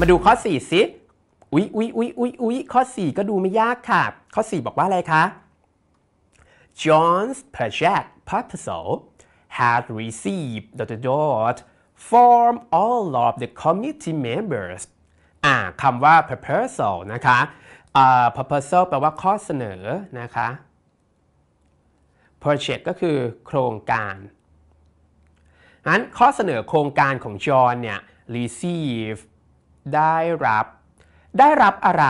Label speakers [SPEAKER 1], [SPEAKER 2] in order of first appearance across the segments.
[SPEAKER 1] มาดูข้อ4สิอุ๊ย อุ๊ยอุ๊ยอุ๊ยอุ๊ยข้อ4ก็ดูไม่ยากค่ะ ข้อ4บอกว่าอะไรคะ John's project proposal had received t h e dot from all of the committee members อ่าคำว่า proposal นะคะ อ่า proposal แปลว่าข้อเสนอนะคะ project ก็คือโครงการ งั้นข้อเสนอโครงการของจอห์นเนี่ย receive ได้รับ ได้รับอะไร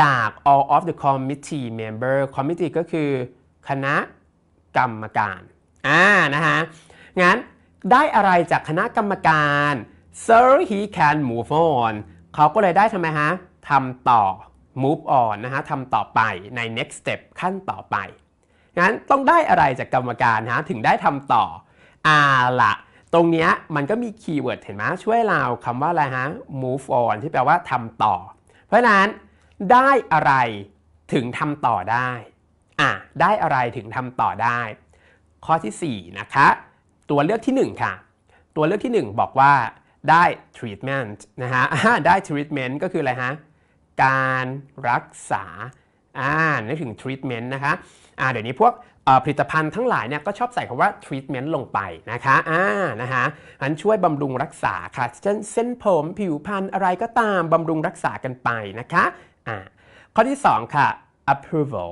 [SPEAKER 1] จาก all of the committee member committee ก็คือ คณะกรรมการอ่านะฮะงั้น ได้อะไรจากคณะกรรมการ so he can move on เขาก็เลยได้ทำไมฮะทำต่อ move on นะฮะทำต่อไปใน next step ขั้นต่อไป งั้น ต้องได้อะไรจากกรรมการฮะ ถึงได้ทำต่ออ่าละตรงนี้มันก็มีคีย์เวิร์ดเห็นไหมช่วยเราคำว่าอะไรฮะ move on ที่แปลว่าทำต่อ เพราะนั้น ได้อะไรถึงทำต่อได้อ่ะได้อะไรถึงทำต่อได้ ข้อที่ 4 นะคะ ตัวเลือกที่ 1 ค่ะ ตัวเลือกที่ 1 บอกว่า ได้ treatment นะฮะได้ treatment ก็คืออะไรฮะ การรักษาอ่านึกถึง treatment นะคะอ่าเดี๋ยวนี้พวกผลิตภัณฑ์ทั้งหลายเนี่ยก็ชอบใส่คำว่า treatment ลงไป นะคะอ่านะฮะอันช่วยบำรุงรักษาค่ะเช่นเส้นผม ผิวพรรณอะไรก็ตามบำรุงรักษากันไปนะคะอ่าข้อที่ 2 ค่ะ approval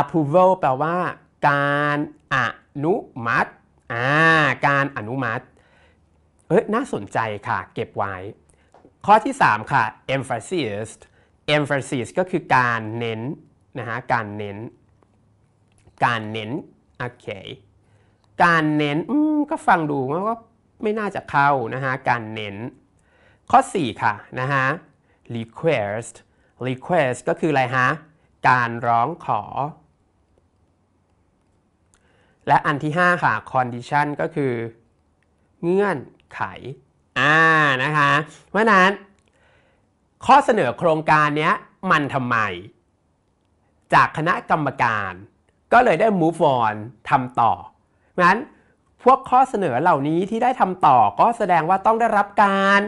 [SPEAKER 1] approval แปลว่า การอนุมัติอ่าการอนุมัติเอ้ยน่าสนใจค่ะ เก็บไว้ ข้อที่ 3 ค่ะ emphasis emphasis ก็คือการเน้น นะฮะ การเน้นการเน้น โอเค การเน้นก็ฟังดูมันก็ไม่น่าจะเข้านะฮะ การเน้น ข้อ4ค่ะนะฮะ request request ก็คืออะไรฮะ การร้องขอ และอันที่5ค่ะ condition ก็คือ เงื่อนไข อ่านะคะเพราะนั้นข้อเสนอโครงการนี้มันทำไม จากคณะกรรมการ ก็เลยได้ move on ทำต่องั้นพวกข้อเสนอเหล่านี้ที่ได้ทำต่อก็แสดงว่าต้องได้รับการ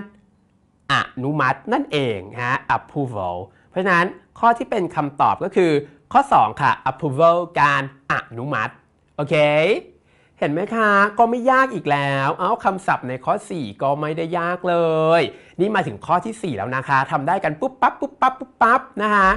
[SPEAKER 1] อนุมัตินั่นเอง ฮะ approval เพราะฉะนั้นข้อที่เป็นคำตอบก็คือข้อ2ค่ะ approval การอนุมัติโอเคเห็นไหมคะ ก็ไม่ยากอีกแล้ว เอาคำศัพท์ในข้อ4ก็ไม่ได้ยากเลย นี่มาถึงข้อที่ 4 แล้วนะคะทำได้กันปุ๊บปั๊บ ปุ๊บปั๊บ ปุ๊บปั๊บ นะคะ